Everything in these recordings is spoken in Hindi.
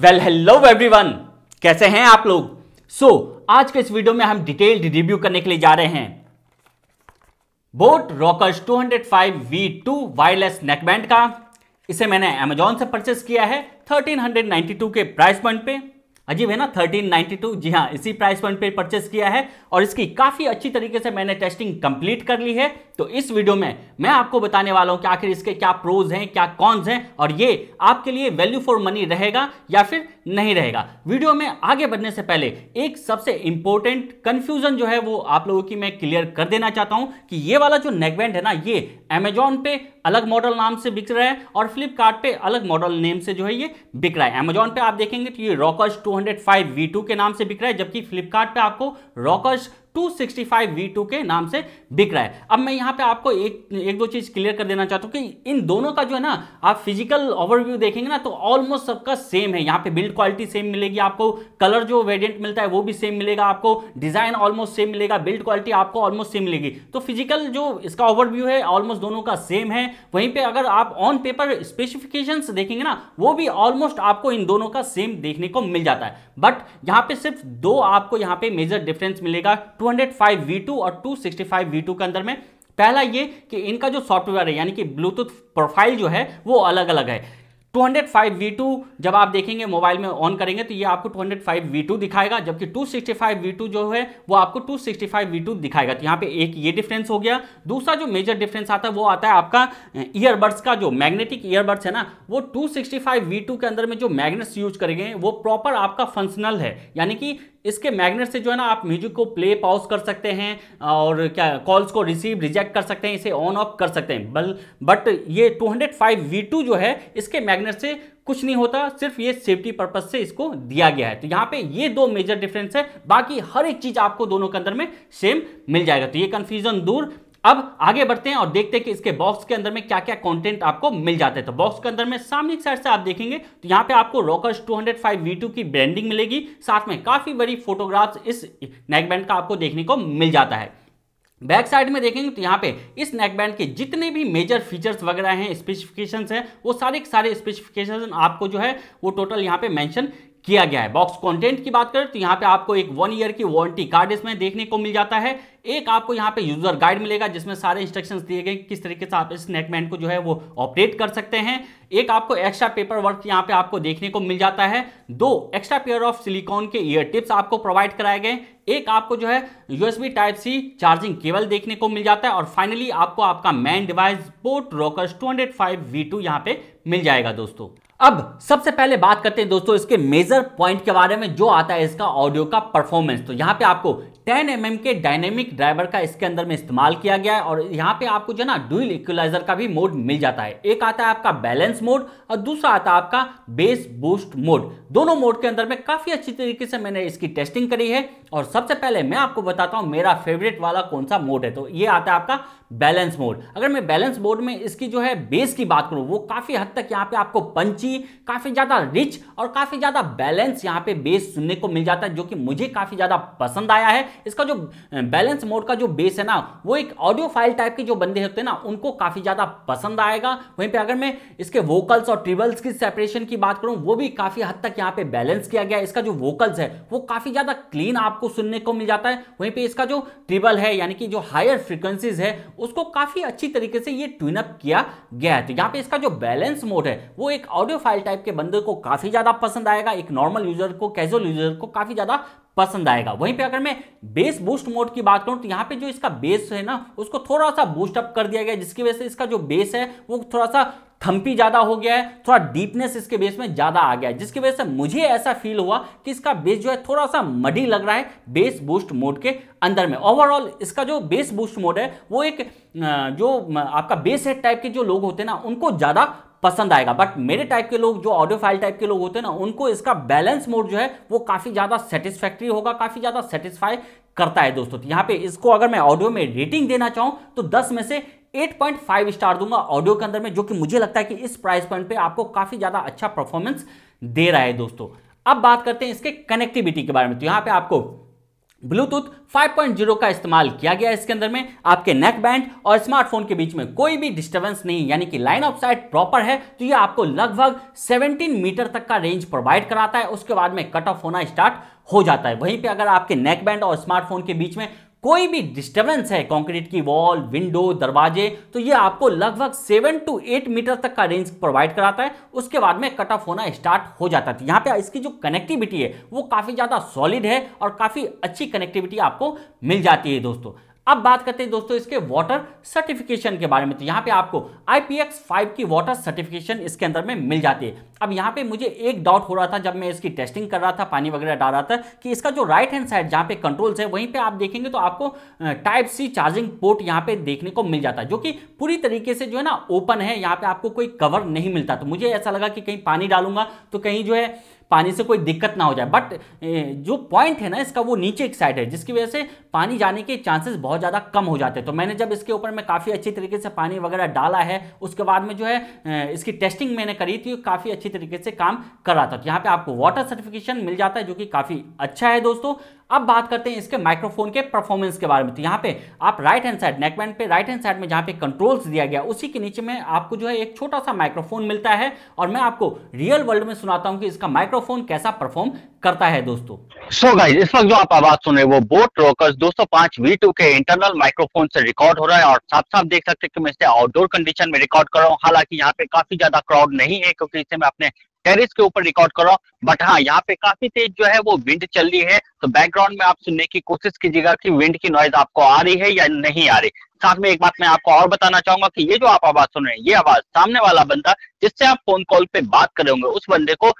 वेल हेलो एवरीवन कैसे हैं आप लोग सो so, आज के इस वीडियो में हम डिटेल्ड रिव्यू करने के लिए जा रहे हैं boat rockers 205 V2 wireless neckband का इसे मैंने अमेजोन से परचेस किया है 1392 के प्राइस पॉइंट पे अजीब है ना 1392 जी हाँ इसी प्राइस पॉइंट पे परचेस किया है और इसकी काफ़ी अच्छी तरीके से मैंने टेस्टिंग कंप्लीट कर ली है तो इस वीडियो में मैं आपको बताने वाला हूं कि आखिर इसके क्या प्रोज हैं क्या कॉन्स हैं और ये आपके लिए वैल्यू फॉर मनी रहेगा या फिर नहीं रहेगा वीडियो में आगे बढ़ने से पहले एक सबसे इंपॉर्टेंट कन्फ्यूजन जो है वो आप लोगों की मैं क्लियर कर देना चाहता हूं कि ये वाला जो नेकबैंड है ना ये अमेजॉन पे अलग मॉडल नाम से बिक रहा है और फ्लिपकार्ट अलग मॉडल नेम से जो है ये बिक रहा है अमेजोन पे आप देखेंगे तो ये रॉकर्स वी टू के नाम से बिक रहा है जबकि फ्लिपकार्ट आपको रॉकर्स 265 V2 के नाम से बिक रहा है अब मैं यहाँ पे आपको एक एक दो चीज़ क्लियर कर देना चाहता हूँ कि इन दोनों का जो है ना आप फिजिकल ओवरव्यू देखेंगे ना तो ऑलमोस्ट सबका सेम है यहाँ पे बिल्ड क्वालिटी सेम मिलेगी आपको कलर जो वेरियंट मिलता है वो भी सेम मिलेगा आपको डिज़ाइन ऑलमोस्ट सेम मिलेगा बिल्ड क्वालिटी आपको ऑलमोस्ट सेम मिलेगी तो फिजिकल जो इसका ओवरव्यू है ऑलमोस्ट दोनों का सेम है वहीं पर अगर आप ऑन पेपर स्पेसिफिकेशन देखेंगे ना वो भी ऑलमोस्ट आपको इन दोनों का सेम देखने को मिल जाता है बट यहाँ पे सिर्फ दो आपको यहाँ पे मेजर डिफरेंस मिलेगा 205 V2 और 265 V2 के अंदर में पहला ये कि इनका जो सॉफ्टवेयर है यानी कि ब्लूटूथ प्रोफाइल जो है वो अलग अलग है 205 V2 जब आप देखेंगे मोबाइल में ऑन करेंगे तो ये आपको 205 V2 दिखाएगा जबकि 265 V2 जो है वो आपको 265 V2 दिखाएगा तो यहाँ पे एक ये डिफरेंस हो गया दूसरा जो मेजर डिफरेंस आता है वो आता है आपका ईयरबड्स का जो मैग्नेटिक ईयरबड्स है ना वो 265 V2 के अंदर में जो मैग्नेट्स यूज करेंगे वो प्रॉपर आपका फंक्शनल है यानी कि इसके मैग्नेट से जो है ना आप म्यूजिक को प्ले पॉज कर सकते हैं और क्या कॉल्स को रिसीव रिजेक्ट कर सकते हैं इसे ऑन ऑफ कर सकते हैं बल बट ये 205 V2 जो है इसके मैग्नेट से कुछ नहीं होता सिर्फ ये सेफ्टी पर्पज से इसको दिया गया है तो यहाँ पे ये दो मेजर डिफरेंस है बाकी हर एक चीज आपको दोनों के अंदर में सेम मिल जाएगा तो ये कन्फ्यूजन दूर अब आगे बढ़ते हैं और देखते हैं कि इसके बॉक्स के अंदर में क्या क्या कंटेंट आपको मिल जाते हैं तो बॉक्स के अंदर में सामने साइड से आप देखेंगे तो यहाँ पे आपको रॉकर्स 205 V2 की ब्रांडिंग मिलेगी साथ में काफी बड़ी फोटोग्राफ्स इस नेकबैंड का आपको देखने को मिल जाता है बैक साइड में देखेंगे तो यहाँ पे इस नेकबैंड के जितने भी मेजर फीचर्स वगैरह हैं स्पेसिफिकेशंस हैं वो सारे के सारे स्पेसिफिकेशन आपको जो है वो टोटल यहाँ पे मेंशन किया गया है बॉक्स कंटेंट की बात करें तो यहाँ पे आपको एक वन ईयर की वारंटी कार्ड इसमें देखने को मिल जाता है एक आपको यहाँ पे यूजर गाइड मिलेगा जिसमें सारे इंस्ट्रक्शंस दिए गए किस तरीके से आप इस नेकमैन को जो है वो ऑपरेट कर सकते हैं एक आपको एक्स्ट्रा पेपर वर्क यहाँ पे आपको देखने को मिल जाता है दो एक्स्ट्रा पेयर ऑफ सिलिकॉन के ईयर टिप्स आपको प्रोवाइड कराए गए एक आपको जो है USB type C charging cable देखने को मिल जाता है और फाइनली आपको आपका main device boAt Rockerz two hundred five V two यहाँ पे मिल जाएगा दोस्तों अब सबसे पहले बात करते हैं दोस्तों इसके मेजर पॉइंट के बारे में जो आता है इसका ऑडियो का परफॉर्मेंस तो यहाँ पे आपको 10 एम mm के डायनेमिक ड्राइवर का इसके अंदर में इस्तेमाल किया गया है और यहाँ पे आपको जो ना डुअल इक्वलाइजर का भी मोड मिल जाता है एक आता है आपका बैलेंस मोड और दूसरा आता है आपका बेस बूस्ट मोड दोनों मोड के अंदर में काफी अच्छी तरीके से मैंने इसकी टेस्टिंग करी है और सबसे पहले मैं आपको बताता हूँ मेरा फेवरेट वाला कौन सा मोड है तो ये आता है आपका बैलेंस मोड अगर मैं बैलेंस मोड में इसकी जो है बेस की बात करूँ वो काफी हद तक यहाँ पे आपको पंची ही काफ़ी ज़्यादा रिच और काफ़ी ज़्यादा बैलेंस यहाँ पे बेस सुनने को मिल जाता है जो कि मुझे काफ़ी ज़्यादा पसंद आया है इसका जो बैलेंस मोड का जो बेस है ना वो एक ऑडियो फाइल टाइप के जो बंदे होते हैं ना उनको काफ़ी ज़्यादा पसंद आएगा वहीं पर अगर मैं इसके वोकल्स और ट्रिबल्स की सेपरेशन की बात करूँ वो भी काफ़ी हद तक यहाँ पे बैलेंस किया गया इसका जो वोकल्स है वो काफ़ी ज़्यादा क्लीन आपको सुनने को मिल जाता है वहीं पर इसका जो ट्रिबल है यानी कि जो हायर फ्रिक्वेंसीज है उसको काफ़ी अच्छी तरीके से ये ट्विनअप किया गया है तो यहाँ पे इसका जो बैलेंस मोड है वो एक ऑडियो फाइल टाइप के बंदे को काफ़ी ज़्यादा पसंद आएगा एक नॉर्मल यूजर को कैजुअल यूजर को काफ़ी ज़्यादा पसंद आएगा वहीं पे अगर मैं बेस बूस्ट मोड की बात करूं तो यहाँ पे जो इसका बेस है ना उसको थोड़ा सा बूस्ट अप कर दिया गया जिसकी वजह से इसका जो बेस है वो थोड़ा सा थम्पी ज़्यादा हो गया है थोड़ा डीपनेस इसके बेस में ज़्यादा आ गया है जिसकी वजह से मुझे ऐसा फील हुआ कि इसका बेस जो है थोड़ा सा मडी लग रहा है बेस बूस्ट मोड के अंदर में ओवरऑल इसका जो बेस बूस्ट मोड है वो एक जो आपका बेस हेड टाइप के जो लोग होते हैं ना उनको ज़्यादा पसंद आएगा बट मेरे टाइप के लोग जो ऑडियो फाइल टाइप के लोग होते हैं ना उनको इसका बैलेंस मोड जो है वो काफ़ी ज़्यादा सेटिस्फैक्ट्री होगा काफ़ी ज़्यादा सेटिस्फाई करता है दोस्तों तो यहां पे इसको अगर मैं ऑडियो में रेटिंग देना चाहूं तो 10 में से 8.5 स्टार दूंगा ऑडियो के अंदर में जो कि मुझे लगता है कि इस प्राइस पॉइंट पे आपको काफ़ी ज़्यादा अच्छा परफॉर्मेंस दे रहा है दोस्तों अब बात करते हैं इसके कनेक्टिविटी के बारे में तो यहां पे आपको ब्लूटूथ 5.0 का इस्तेमाल किया गया है इसके अंदर में आपके नेक बैंड और स्मार्टफोन के बीच में कोई भी डिस्टर्बेंस नहीं यानी कि लाइन ऑफ साइट प्रॉपर है तो ये आपको लगभग 17 मीटर तक का रेंज प्रोवाइड कराता है उसके बाद में कट ऑफ होना स्टार्ट हो जाता है वहीं पे अगर आपके नेक बैंड और स्मार्टफोन के बीच में कोई भी डिस्टर्बेंस है कंक्रीट की वॉल विंडो दरवाजे तो ये आपको लगभग सेवन टू एट मीटर तक का रेंज प्रोवाइड कराता है उसके बाद में कट ऑफ होना स्टार्ट हो जाता है यहाँ पे इसकी जो कनेक्टिविटी है वो काफ़ी ज़्यादा सॉलिड है और काफ़ी अच्छी कनेक्टिविटी आपको मिल जाती है दोस्तों अब बात करते हैं दोस्तों इसके वाटर सर्टिफिकेशन के बारे में तो यहाँ पे आपको IPX5 की वाटर सर्टिफिकेशन इसके अंदर में मिल जाती है अब यहाँ पे मुझे एक डाउट हो रहा था जब मैं इसकी टेस्टिंग कर रहा था पानी वगैरह डाल रहा था कि इसका जो राइट हैंड साइड जहाँ पे कंट्रोल्स है वहीं पे आप देखेंगे तो आपको टाइप सी चार्जिंग पोर्ट यहाँ पे देखने को मिल जाता है जो कि पूरी तरीके से जो है ना ओपन है यहाँ पे आपको कोई कवर नहीं मिलता तो मुझे ऐसा लगा कि कहीं पानी डालूंगा तो कहीं जो है पानी से कोई दिक्कत ना हो जाए बट जो पॉइंट है ना इसका वो नीचे एक साइड है जिसकी वजह से पानी जाने के चांसेस बहुत ज़्यादा कम हो जाते हैं तो मैंने जब इसके ऊपर मैं काफ़ी अच्छी तरीके से पानी वगैरह डाला है उसके बाद में जो है इसकी टेस्टिंग मैंने करी थी काफ़ी अच्छी तरीके से काम कर रहा था तो यहाँ पर आपको वाटर सर्टिफिकेशन मिल जाता है जो कि काफ़ी अच्छा है दोस्तों अब बात करते हैं इसके माइक्रोफोन के परफॉर्मेंस के बारे में तो यहाँ पे आप राइट हैंड साइड नेकबैंड पे राइट हैंड साइड में जहाँ पे कंट्रोल्स दिया गया उसी के नीचे में आपको जो है एक छोटा सा माइक्रोफोन मिलता है और मैं आपको रियल वर्ल्ड में सुनाता हूँ कि इसका माइक्रोफोन कैसा परफॉर्म करता है दोस्तों सो so गाइज इस वक्त जो आप आवाज सुन रहे वो बोट रोकर्स 205 V2 के इंटरनल माइक्रोफोन से रिकॉर्ड हो रहा है और साफ साफ देख सकते हैं कि मैं इसे आउटडोर कंडीशन में रिकॉर्ड कर रहा हूँ हालांकि यहाँ पे काफी ज्यादा क्राउड नहीं है क्योंकि इसे मैं अपने टेरिस के ऊपर रिकॉर्ड करो बट हाँ यहाँ पे काफी तेज जो है वो विंड चल रही है तो बैकग्राउंड में आप सुनने की कोशिश कीजिएगा कि विंड की नॉइज आपको आ रही है या नहीं आ रही साथ में एक बात मैं आपको और बताना चाहूंगा कि ये जो आप आवाज सुन रहे हैं ये आवाज सामने वाला बंदा जिससे आप फोन कॉल पे बात कर होंगे उस बंदे को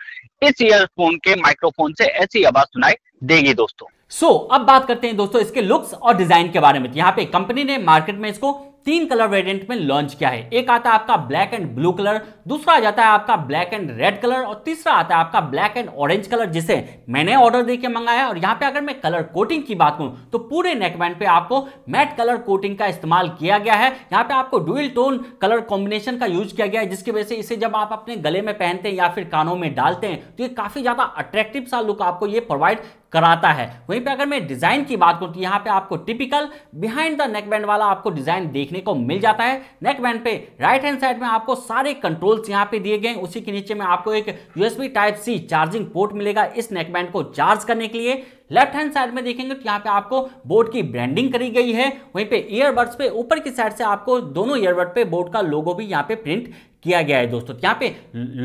इस ईयरफोन के माइक्रोफोन से ऐसी आवाज सुनाई देगी दोस्तों सो so, अब बात करते हैं दोस्तों इसके लुक्स और डिजाइन के बारे में यहाँ पे कंपनी ने मार्केट में इसको तीन कलर वेरिएंट में लॉन्च किया है एक आता है आपका ब्लैक एंड ब्लू कलर दूसरा आ जाता है आपका ब्लैक एंड रेड कलर और तीसरा आता है आपका ब्लैक एंड ऑरेंज कलर जिसे मैंने ऑर्डर देके मंगाया और यहाँ पे अगर मैं कलर कोटिंग की बात करूँ तो पूरे नेकबैंड पे आपको मैट कलर कोटिंग का इस्तेमाल किया गया है यहाँ पे आपको डुअल टोन कलर कॉम्बिनेशन का यूज किया गया है जिसकी वजह से इसे जब आप अपने गले में पहनते हैं या फिर कानों में डालते हैं तो ये काफी ज्यादा अट्रैक्टिव सा लुक आपको ये प्रोवाइड कराता है वहीं पे अगर मैं डिज़ाइन की बात करूँ तो यहाँ पे आपको typical behind the neck band वाला आपको डिज़ाइन देखने को मिल जाता है नेक बैंड पे राइट हैंड साइड में आपको सारे कंट्रोल्स यहाँ पे दिए गए उसी के नीचे में आपको एक USB type C charging port मिलेगा इस नेक बैंड को चार्ज करने के लिए लेफ्ट हैंड साइड में देखेंगे तो यहाँ पे आपको बोट की ब्रांडिंग करी गई है वहीं पे ईयरबड्स पे ऊपर की साइड से आपको दोनों ईयरबड पे बोट का लोगो भी यहाँ पे प्रिंट किया गया है दोस्तों तो यहाँ पे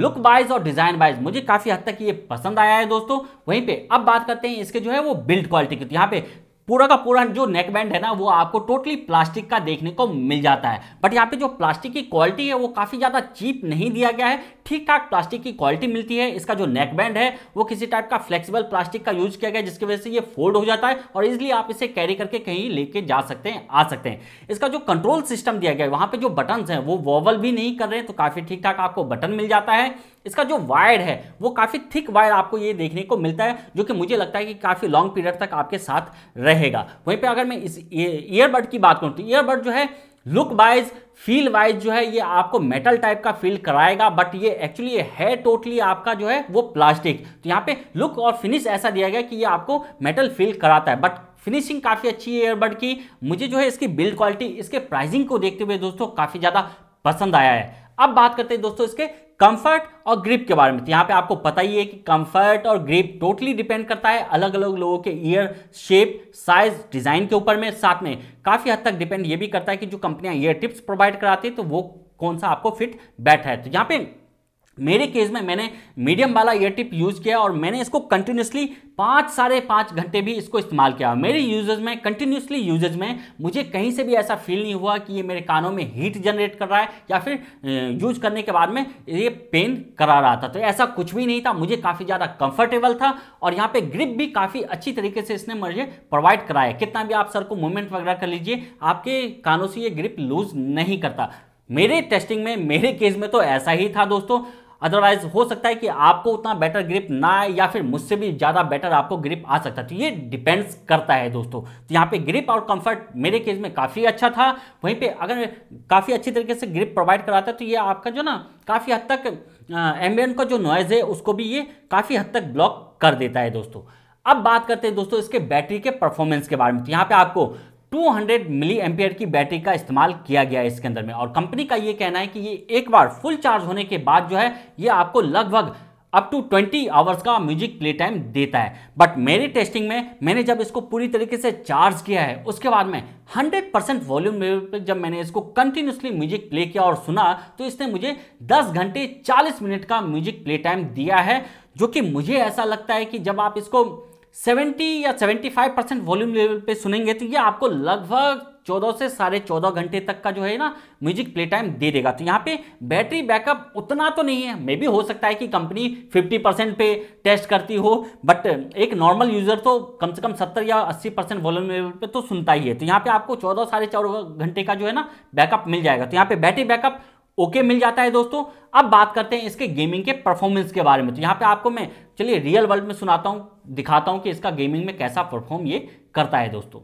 लुक वाइज और डिजाइन वाइज मुझे काफी हद तक ये पसंद आया है दोस्तों वहीं पे अब बात करते हैं इसके जो है वो बिल्ड क्वालिटी की तो यहाँ पे पूरा का पूरा जो नेक बैंड है ना वो आपको टोटली प्लास्टिक का देखने को मिल जाता है बट यहाँ पे जो प्लास्टिक की क्वालिटी है वो काफ़ी ज़्यादा चीप नहीं दिया गया है ठीक ठाक प्लास्टिक की क्वालिटी मिलती है इसका जो नेक बैंड है वो किसी टाइप का फ्लेक्सिबल प्लास्टिक का यूज किया गया जिसकी वजह से ये फोल्ड हो जाता है और इजिली आप इसे कैरी करके कहीं लेके जा सकते हैं आ सकते हैं इसका जो कंट्रोल सिस्टम दिया गया है वहाँ पर जो बटन्स हैं वो वॉवल भी नहीं कर रहे हैं तो काफ़ी ठीक ठाक आपको बटन मिल जाता है इसका जो वायर है वो काफ़ी थिक वायर आपको ये देखने को मिलता है जो कि मुझे लगता है कि काफ़ी लॉन्ग पीरियड तक आपके साथ रहेगा वहीं पर अगर मैं इस ईयरबड की बात करूँ तो ईयरबड जो है लुक वाइज फील वाइज जो है ये आपको मेटल टाइप का फील कराएगा बट ये एक्चुअली ये है टोटली आपका जो है वो प्लास्टिक तो यहाँ पे लुक और फिनिश ऐसा दिया गया कि ये आपको मेटल फील कराता है बट फिनिशिंग काफ़ी अच्छी है ईयरबड की मुझे जो है इसकी बिल्ड क्वालिटी इसके प्राइसिंग को देखते हुए दोस्तों काफ़ी ज़्यादा पसंद आया है अब बात करते हैं दोस्तों इसके कंफर्ट और ग्रिप के बारे में तो यहाँ पे आपको पता ही है कि कंफर्ट और ग्रिप टोटली डिपेंड करता है अलग अलग लोगों के ईयर शेप साइज डिज़ाइन के ऊपर में साथ में काफ़ी हद तक डिपेंड ये भी करता है कि जो कंपनियां ईयर टिप्स प्रोवाइड कराती है तो वो कौन सा आपको फिट बैठा है तो यहाँ पे मेरे केस में मैंने मीडियम वाला ईयर टिप यूज़ किया और मैंने इसको कंटिन्यूसली पाँच साढ़े पाँच घंटे भी इसको इस्तेमाल किया मेरे यूजेज में कंटिन्यूसली यूजर्स में मुझे कहीं से भी ऐसा फील नहीं हुआ कि ये मेरे कानों में हीट जनरेट कर रहा है या फिर यूज करने के बाद में ये पेन करा रहा था तो ऐसा कुछ भी नहीं था मुझे काफ़ी ज़्यादा कंफर्टेबल था और यहाँ पर ग्रिप भी काफ़ी अच्छी तरीके से इसने मुझे प्रोवाइड कराया कितना भी आप सर को मूवमेंट वगैरह कर लीजिए आपके कानों से ये ग्रिप लूज नहीं करता मेरे टेस्टिंग में मेरे केस में तो ऐसा ही था दोस्तों अदरवाइज हो सकता है कि आपको उतना बेटर ग्रिप ना आए या फिर मुझसे भी ज़्यादा बेटर आपको ग्रिप आ सकता है तो ये डिपेंड्स करता है दोस्तों तो यहाँ पे ग्रिप और कंफर्ट मेरे केस में काफ़ी अच्छा था वहीं पे अगर काफ़ी अच्छी तरीके से ग्रिप प्रोवाइड कराता है तो ये आपका जो ना काफ़ी हद तक एम्बियन का जो नॉइज़ है उसको भी ये काफ़ी हद तक ब्लॉक कर देता है दोस्तों अब बात करते हैं दोस्तों इसके बैटरी के परफॉर्मेंस के बारे में तो यहाँ पे आपको 200 मिली एम्पियर की बैटरी का इस्तेमाल किया गया है इसके अंदर में और कंपनी का ये कहना है कि ये एक बार फुल चार्ज होने के बाद जो है ये आपको लगभग अप टू 20 आवर्स का म्यूजिक प्ले टाइम देता है बट मेरी टेस्टिंग में मैंने जब इसको पूरी तरीके से चार्ज किया है उसके बाद में 100 परसेंट वॉल्यूम पर जब मैंने इसको कंटिन्यूसली म्यूजिक प्ले किया और सुना तो इसने मुझे 10 घंटे 40 मिनट का म्यूजिक प्ले टाइम दिया है जो कि मुझे ऐसा लगता है कि जब आप इसको 70 या 75 परसेंट वॉल्यूम लेवल पे सुनेंगे तो ये आपको लगभग 14 से साढ़े चौदह घंटे तक का जो है ना म्यूजिक प्ले टाइम दे देगा तो यहाँ पे बैटरी बैकअप उतना तो नहीं है मे भी हो सकता है कि कंपनी 50 परसेंट पे टेस्ट करती हो बट एक नॉर्मल यूज़र तो कम से कम 70 या 80 परसेंट वॉल्यूम लेवल पे तो सुनता ही है तो यहाँ पे आपको चौदह साढ़े चौदह घंटे का जो है ना बैकअप मिल जाएगा तो यहाँ पे बैटरी बैकअप ओके मिल जाता है दोस्तों अब बात करते हैं इसके गेमिंग के परफॉर्मेंस के बारे में तो यहाँ पे आपको मैं चलिए रियल वर्ल्ड में सुनाता हूँ दिखाता हूँ कि इसका गेमिंग में कैसा परफॉर्म ये करता है दोस्तों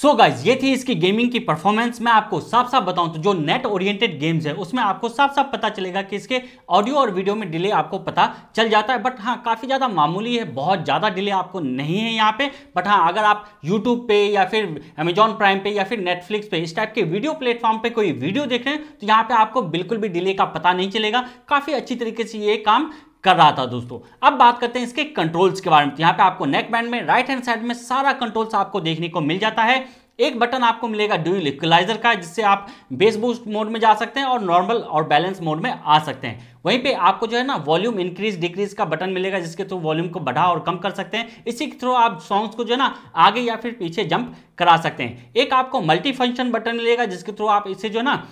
सो so गाइज ये थी इसकी गेमिंग की परफॉर्मेंस मैं आपको साफ साफ बताऊं तो जो नेट ओरिएंटेड गेम्स है उसमें आपको साफ साफ पता चलेगा कि इसके ऑडियो और वीडियो में डिले आपको पता चल जाता है बट हाँ काफ़ी ज़्यादा मामूली है बहुत ज़्यादा डिले आपको नहीं है यहाँ पे बट हाँ अगर आप यूट्यूब पे या फिर Amazon प्राइम पे या फिर नेटफ्लिक्स पे इस टाइप के वीडियो प्लेटफॉर्म पर कोई वीडियो देख रहे हैं तो यहाँ पे आपको बिल्कुल भी डिले का पता नहीं चलेगा काफ़ी अच्छी तरीके से ये काम कर रहा था दोस्तों अब बात करते हैं इसके कंट्रोल्स के बारे में यहाँ पे आपको नेक बैंड में राइट हैंड साइड में सारा कंट्रोल्स आपको देखने को मिल जाता है एक बटन आपको मिलेगा ड्यूल इक्वलाइजर का जिससे आप बेस बूस्ट मोड में जा सकते हैं और नॉर्मल और बैलेंस मोड में आ सकते हैं वहीं पे आपको जो है ना वॉल्यूम इंक्रीज डिक्रीज का बटन मिलेगा जिसके थ्रू वॉल्यूम को बढ़ा और कम कर सकते हैं इसी के थ्रू आप सॉन्ग्स को जो है ना आगे या फिर पीछे जंप करा सकते हैं एक आपको मल्टी फंक्शन बटन मिलेगा जिसके थ्रू आप इसे जो है ना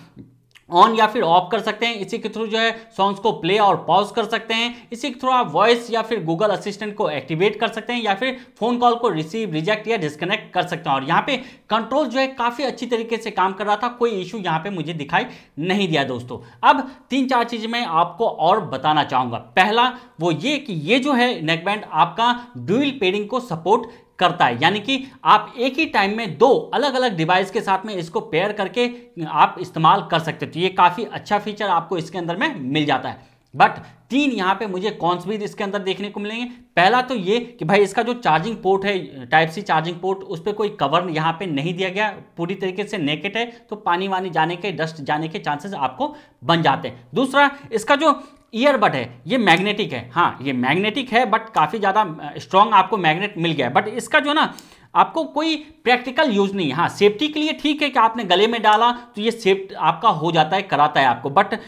ऑन या फिर ऑफ कर सकते हैं इसी के थ्रू जो है सॉन्ग्स को प्ले और पॉज कर सकते हैं इसी के थ्रू आप वॉइस या फिर गूगल असिस्टेंट को एक्टिवेट कर सकते हैं या फिर फोन कॉल को रिसीव रिजेक्ट या डिस्कनेक्ट कर सकते हैं और यहाँ पे कंट्रोल जो है काफ़ी अच्छी तरीके से काम कर रहा था कोई इशू यहाँ पे मुझे दिखाई नहीं दिया दोस्तों अब तीन चार चीज़ मैं आपको और बताना चाहूँगा पहला वो ये कि ये जो है नेकबैंड आपका ड्यूल पेडिंग को सपोर्ट करता है यानी कि आप एक ही टाइम में दो अलग अलग डिवाइस के साथ में इसको पेयर करके आप इस्तेमाल कर सकते हो तो ये काफ़ी अच्छा फीचर आपको इसके अंदर में मिल जाता है बट तीन यहाँ पे मुझे कौन भी इसके अंदर देखने को मिलेंगे पहला तो ये कि भाई इसका जो चार्जिंग पोर्ट है टाइप सी चार्जिंग पोर्ट उस पर कोई कवर यहाँ पे नहीं दिया गया पूरी तरीके से नेकेट है तो पानी वानी जाने के डस्ट जाने के चांसेस आपको बन जाते हैं दूसरा इसका जो ईयरबड है ये मैग्नेटिक है हाँ ये मैग्नेटिक है बट काफ़ी ज़्यादा स्ट्रॉन्ग आपको मैग्नेट मिल गया बट इसका जो ना आपको कोई प्रैक्टिकल यूज नहीं है हाँ सेफ्टी के लिए ठीक है कि आपने गले में डाला तो ये सेफ्ट आपका हो जाता है कराता है आपको बट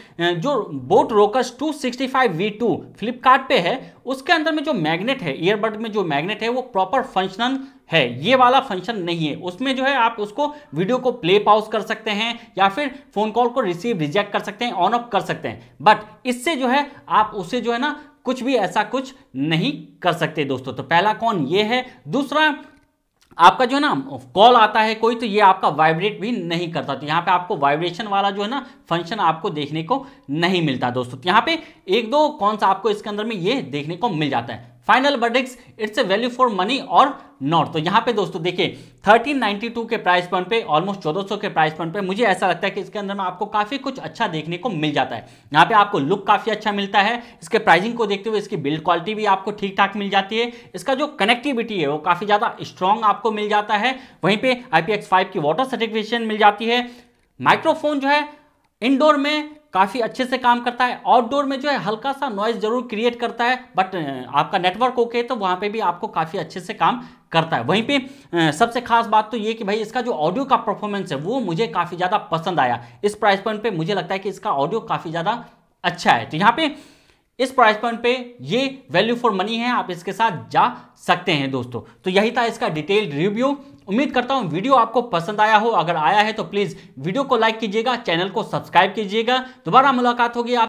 जो boAt Rockerz two sixty five V two Flipkart पे है उसके अंदर में जो मैग्नेट है ईयरबड में जो मैग्नेट है वो प्रॉपर फंक्शनल है ये वाला फंक्शन नहीं है उसमें जो है आप उसको वीडियो को प्ले पाउज कर सकते हैं या फिर फोन कॉल को रिसीव रिजेक्ट कर सकते हैं ऑन ऑफ कर सकते हैं बट इससे जो है आप उसे जो है ना कुछ भी ऐसा कुछ नहीं कर सकते दोस्तों तो पहला कौन ये है दूसरा आपका जो है ना कॉल आता है कोई तो ये आपका वाइब्रेट भी नहीं करता तो यहाँ पे आपको वाइब्रेशन वाला जो है ना फंक्शन आपको देखने को नहीं मिलता दोस्तों तो यहाँ पे एक दो कौन सा आपको इसके अंदर में ये देखने को मिल जाता है final verdicts it's a value for money और नॉट तो यहाँ पे दोस्तों देखिए 1392 के प्राइस पॉइंट पे ऑलमोस्ट 1400 के प्राइस पॉइंट पे मुझे ऐसा लगता है कि इसके अंदर में आपको काफ़ी कुछ अच्छा देखने को मिल जाता है यहाँ पे आपको लुक काफ़ी अच्छा मिलता है इसके प्राइसिंग को देखते हुए इसकी बिल्ड क्वालिटी भी आपको ठीक ठाक मिल जाती है इसका जो कनेक्टिविटी है वो काफ़ी ज़्यादा स्ट्रॉन्ग आपको मिल जाता है वहीं पर आई की वाटर सर्टिफिकेशन मिल जाती है माइक्रोफोन जो है इंडोर में काफ़ी अच्छे से काम करता है आउटडोर में जो है हल्का सा नॉइज़ जरूर क्रिएट करता है बट आपका नेटवर्क ओके है तो वहाँ पे भी आपको काफ़ी अच्छे से काम करता है वहीं पे सबसे खास बात तो ये कि भाई इसका जो ऑडियो का परफॉर्मेंस है वो मुझे काफ़ी ज़्यादा पसंद आया इस प्राइस पॉइंट पर मुझे लगता है कि इसका ऑडियो काफ़ी ज़्यादा अच्छा है तो यहाँ पर इस प्राइस पॉइंट पे ये वैल्यू फॉर मनी है आप इसके साथ जा सकते हैं दोस्तों तो यही था इसका डिटेल रिव्यू उम्मीद करता हूँ वीडियो आपको पसंद आया हो अगर आया है तो प्लीज़ वीडियो को लाइक कीजिएगा चैनल को सब्सक्राइब कीजिएगा दोबारा मुलाकात होगी आप